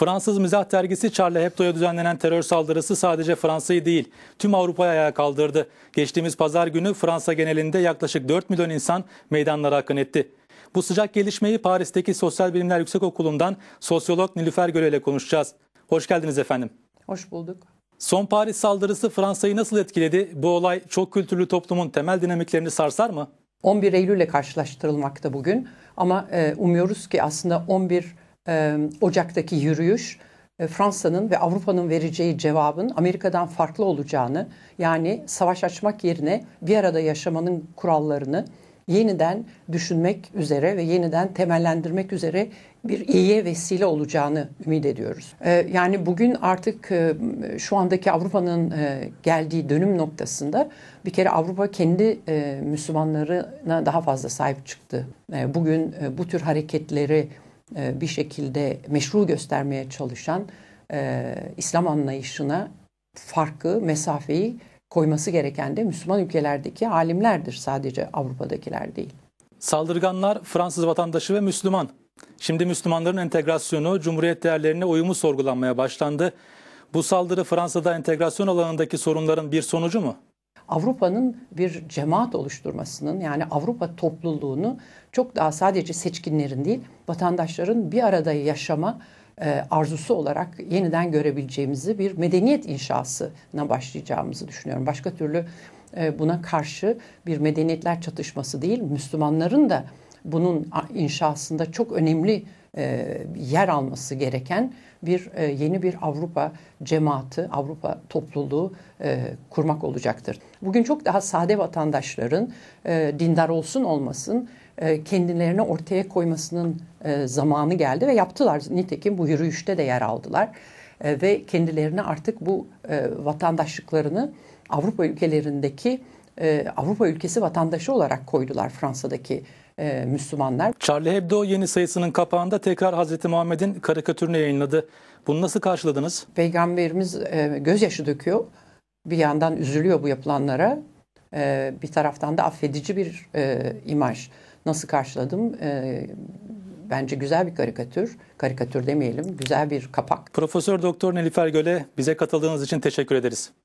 Fransız mizah dergisi Charlie Hebdo'ya düzenlenen terör saldırısı sadece Fransa'yı değil, tüm Avrupa'yı ayağa kaldırdı. Geçtiğimiz pazar günü Fransa genelinde yaklaşık 4 milyon insan meydanlara akın etti. Bu sıcak gelişmeyi Paris'teki Sosyal Bilimler Yüksek Okulu'ndan sosyolog Nilüfer Göle ile konuşacağız. Hoş geldiniz efendim. Hoş bulduk. Son Paris saldırısı Fransa'yı nasıl etkiledi? Bu olay çok kültürlü toplumun temel dinamiklerini sarsar mı? 11 Eylül ile karşılaştırılmakta bugün ama e, umuyoruz ki aslında 11 Ocak'taki yürüyüş Fransa'nın ve Avrupa'nın vereceği cevabın Amerika'dan farklı olacağını yani savaş açmak yerine bir arada yaşamanın kurallarını yeniden düşünmek üzere ve yeniden temellendirmek üzere bir iyiye vesile olacağını ümit ediyoruz. yani bugün artık şu andaki Avrupa'nın geldiği dönüm noktasında bir kere Avrupa kendi Müslümanlarına daha fazla sahip çıktı. bugün bu tür hareketleri e, bir şekilde meşru göstermeye çalışan e, İslam anlayışına farkı, mesafeyi koyması gereken de Müslüman ülkelerdeki alimlerdir sadece Avrupa'dakiler değil. Saldırganlar Fransız vatandaşı ve Müslüman. Şimdi Müslümanların entegrasyonu, Cumhuriyet değerlerine uyumu sorgulanmaya başlandı. Bu saldırı Fransa'da entegrasyon alanındaki sorunların bir sonucu mu? Avrupa'nın bir cemaat oluşturmasının yani Avrupa topluluğunu çok daha sadece seçkinlerin değil vatandaşların bir arada yaşama e, arzusu olarak yeniden görebileceğimizi bir medeniyet inşasına başlayacağımızı düşünüyorum. Başka türlü e, buna karşı bir medeniyetler çatışması değil Müslümanların da bunun inşasında çok önemli e, yer alması gereken bir e, yeni bir Avrupa cemaati, Avrupa topluluğu e, kurmak olacaktır. Bugün çok daha sade vatandaşların dindar olsun olmasın kendilerini ortaya koymasının zamanı geldi ve yaptılar. Nitekim bu yürüyüşte de yer aldılar ve kendilerini artık bu vatandaşlıklarını Avrupa ülkelerindeki e, Avrupa ülkesi vatandaşı olarak koydular Fransa'daki e, Müslümanlar. Charlie Hebdo yeni sayısının kapağında tekrar Hazreti Muhammed'in karikatürünü yayınladı. Bunu nasıl karşıladınız? Peygamberimiz e, gözyaşı döküyor. Bir yandan üzülüyor bu yapılanlara. E, bir taraftan da affedici bir imaj. Nasıl karşıladım? bence güzel bir karikatür. Karikatür demeyelim, güzel bir kapak. Profesör Doktor Nilüfer Göle bize katıldığınız için teşekkür ederiz.